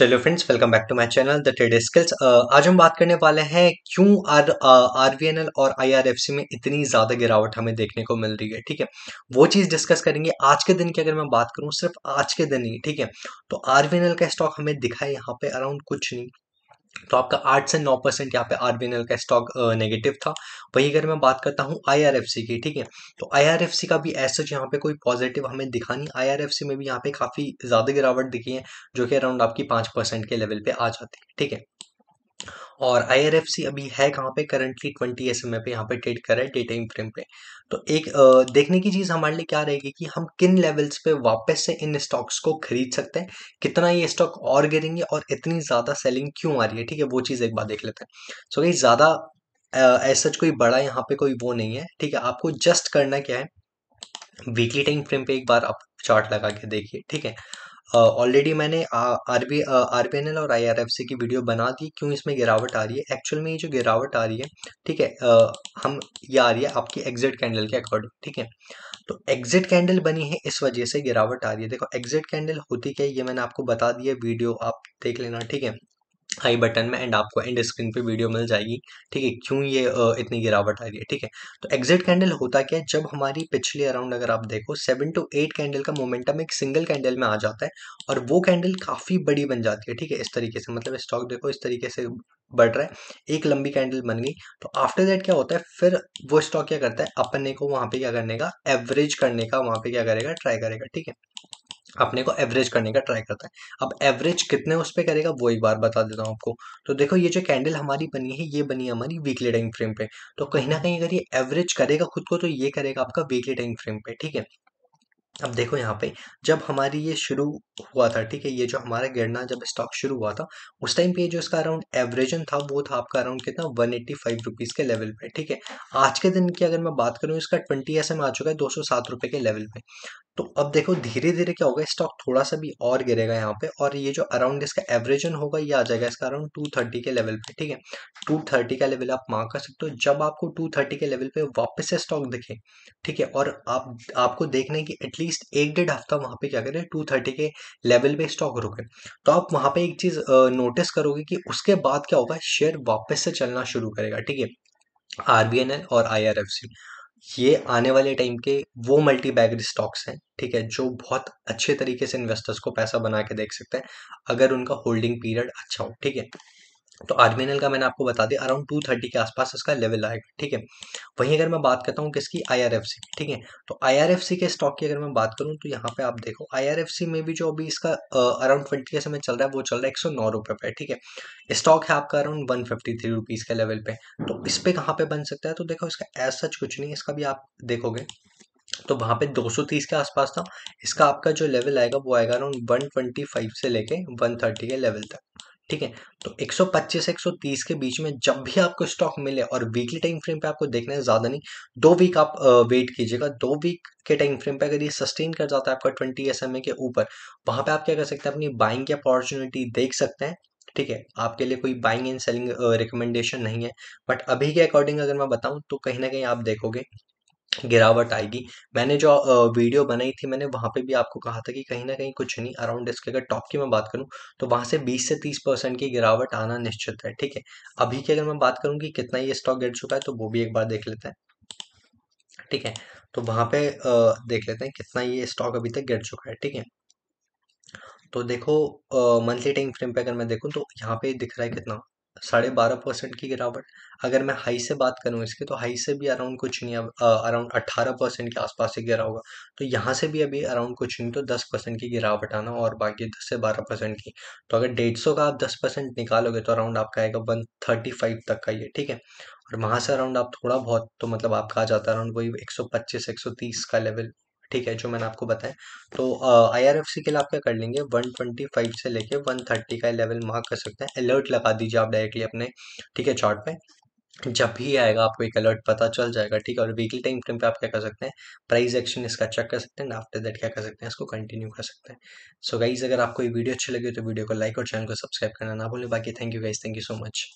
hello friends welcome back to my channel the trade skills आज हम बात करने वाले हैं क्यों आर आरवीएनएल और आईआरएफसी में इतनी ज़्यादा गिरावट हमें देखने को मिल रही है ठीक है वो चीज़ डिस्कस करेंगे आज के दिन की अगर मैं बात करूं सिर्फ आज के दिन ही ठीक है तो आरवीएनएल का स्टॉक हमें दिखा है यहाँ पे अराउंड कुछ नहीं तो आपका आठ से नौ परसेंट यहाँ पे आर का स्टॉक नेगेटिव था वही अगर मैं बात करता हूँ आईआरएफसी की ठीक है तो आईआरएफसी का भी ऐसा यहाँ पे कोई पॉजिटिव हमें दिखा नहीं आईआरएफसी में भी यहाँ पे काफ़ी ज़्यादा गिरावट दिखी है जो कि अराउंड आपकी पांच परसेंट के लेवल पे आ जाती है ठीक है और आई अभी है कहाँ पे करंटली ट्वेंटी एस पे यहाँ पे ट्रेड कर रहा है डेटा इन फ्रेम पे तो एक देखने की चीज़ हमारे लिए क्या रहेगी कि हम किन लेवल्स पे वापस से इन स्टॉक्स को खरीद सकते हैं कितना ये स्टॉक और गिरेंगे और इतनी ज़्यादा सेलिंग क्यों आ रही है ठीक है वो चीज़ एक बार देख लेते हैं सो so, ज़्यादा ऐसा कोई बड़ा यहाँ पे कोई वो नहीं है ठीक है आपको जस्ट करना क्या है वीकली टाइम फ्रेम पे एक बार आप चार्ट लगा के देखिए ठीक है ऑलरेडी मैंने R B R B N L और आई आर एफ सी की वीडियो बना दी क्यों इसमें गिरावट आ रही है एक्चुअल में ये जो गिरावट आ रही है ठीक है uh, हम ये आ रही है आपकी एग्जिट कैंडल के अकॉर्डिंग ठीक है तो एग्जिट कैंडल बनी है इस वजह से गिरावट आ रही है देखो एग्जिट कैंडल होती क्या है ये मैंने आपको बता दिया वीडियो आप देख लेना ठीक है हाई बटन में एंड आपको एंड स्क्रीन पे वीडियो मिल जाएगी ठीक है क्यों ये इतनी गिरावट आ रही है ठीक है तो एग्जिट कैंडल होता क्या है जब हमारी पिछली अराउंड अगर आप देखो सेवन टू एट कैंडल का मोमेंटम एक सिंगल कैंडल में आ जाता है और वो कैंडल काफ़ी बड़ी बन जाती है ठीक है इस तरीके से मतलब स्टॉक देखो इस तरीके से बढ़ रहा है एक लंबी कैंडल बन गई तो आफ्टर दैट क्या होता है फिर वो स्टॉक क्या करता है अपने को वहाँ पे क्या करने का एवरेज करने का वहां पे क्या करेगा ट्राई करेगा ठीक है अपने को एवरेज करने का ट्राई करता है अब एवरेज कितने उस पर करेगा वो एक बार बता देता हूँ आपको तो देखो ये जो कैंडल हमारी बनी है ये बनी है हमारी वीकली टाइम फ्रेम पे तो कहीं ना कहीं अगर ये एवरेज करेगा खुद को तो ये करेगा आपका वीकली टाइम फ्रेम पे ठीक है अब देखो यहाँ पे जब हमारी ये शुरू हुआ था ठीक है ये जो हमारा गिरना जब स्टॉक शुरू हुआ था उस टाइम पे जो इसका अराउंड एवरेजन था वो था आपका अराउंड कितना वन एट्टी फाइव रुपीज़ के लेवल पे ठीक है आज के दिन की अगर मैं बात करूँ इसका ट्वेंटी एस एम आ चुका है दो सौ सात रुपये के लेवल पे तो अब देखो धीरे धीरे क्या होगा स्टॉक थोड़ा सा भी और गिरेगा यहाँ पे और ये जो अराउंड इसका एवरेजन होगा ये आ जाएगा इसका अराउंड टू थर्टी के लेवल पे ठीक है टू थर्टी का लेवल आप मार्क कर सकते हो जब आपको टू थर्टी के लेवल पे वापस से स्टॉक दिखे ठीक है और आप आपको देखना है कि एटलीस्ट एक डेढ़ हफ्ता वहाँ पे क्या करें टू के लेवल पे स्टॉक रुके तो आप वहाँ पे एक चीज़ नोटिस करोगे कि उसके बाद क्या होगा शेयर वापस से चलना शुरू करेगा ठीक है आरबीएनएल और आई ये आने वाले टाइम के वो मल्टी बैगर स्टॉक्स हैं ठीक है जो बहुत अच्छे तरीके से इन्वेस्टर्स को पैसा बना के देख सकते हैं अगर उनका होल्डिंग पीरियड अच्छा हो ठीक है तो आर्मिनल का मैंने आपको बता दिया अराउंड टू थर्टी के आसपास इसका लेवल आएगा ठीक है वहीं अगर मैं बात करता हूँ किसकी आईआरएफसी की ठीक है तो आईआरएफसी के स्टॉक की अगर मैं बात करूँ तो यहाँ पे आप देखो आईआरएफसी में भी जो अभी इसका अराउंड ट्वेंटी के समय चल रहा है वो चल रहा है एक सौ नौ रुपये पे ठीक है स्टॉक है आपका around one fifty three rupees के लेवल पे तो इस पर कहाँ पे बन सकता है तो देखो इसका एज सच कुछ नहीं इसका भी आप देखोगे तो वहां पे 230 के आसपास था इसका आपका जो लेवल आएगा वो आएगा अराउंड 125 से लेके 130 के लेवल तक ठीक है तो 125 से 130 के बीच में जब भी आपको स्टॉक मिले और वीकली टाइम फ्रेम पे आपको देखना है ज़्यादा नहीं दो वीक आप वेट कीजिएगा दो वीक के टाइम फ्रेम पे अगर ये सस्टेन कर जाता है आपका 20 एस के ऊपर वहां पे आप क्या कर सकते हैं अपनी बाइंग की अपॉर्चुनिटी देख सकते हैं ठीक है आपके लिए कोई बाइंग एंड सेलिंग रिकमेंडेशन नहीं है बट अभी के अकॉर्डिंग अगर मैं बताऊं तो कहीं ना कहीं आप देखोगे गिरावट आएगी मैंने जो वीडियो बनाई थी मैंने वहाँ पे भी आपको कहा था कि कहीं ना कहीं कुछ नहीं अराउंड इसके अगर टॉप की मैं बात करूँ तो वहाँ से 20 से 30 परसेंट की गिरावट आना निश्चित है ठीक है अभी की अगर मैं बात करूँ कि कितना ये स्टॉक गिर चुका है तो वो भी एक बार देख लेते हैं ठीक है तो वहाँ पे देख लेते हैं कितना ये स्टॉक अभी तक गिर चुका है ठीक है तो देखो मंथली टाइम फ्रेम पे अगर मैं देखूँ तो यहाँ पे दिख रहा है कितना साढ़े बारह परसेंट की गिरावट अगर मैं हाई से बात करूं इसकी तो हाई से भी अराउंड कुछ नहीं अराउंड अट्ठारह परसेंट के आसपास से गिरा होगा तो यहाँ से भी अभी अराउंड कुछ नहीं तो दस परसेंट की गिरावट आना और बाकी दस से बारह परसेंट की तो अगर डेढ़ सौ का आप दस परसेंट निकालोगे तो अराउंड आपका आएगा वन थर्टी फाइव तक का ये ठीक है और वहाँ से अराउंड आप थोड़ा बहुत तो मतलब आपका आ जाता है अराउंड वही एक सौ पच्चीस एक सौ तीस का लेवल ठीक है जो मैंने आपको बताया तो आईआरएफसी के लिए आप क्या कर लेंगे 125 से लेके 130 का लेवल मार्क कर सकते हैं अलर्ट लगा दीजिए आप डायरेक्टली अपने ठीक है चार्ट पे जब भी आएगा आपको एक अलर्ट पता चल जाएगा ठीक है और वीकली टाइम फ्रेम पे आप क्या कर सकते हैं प्राइस एक्शन इसका चेक कर सकते हैं आफ्टर दैट क्या कर सकते हैं इसको कंटिन्यू कर सकते हैं सो so गाइज अगर आपको ये वीडियो अच्छी लगी तो वीडियो को लाइक और चैनल को सब्सक्राइब करना ना भूलें बाकी thank you guys thank you so much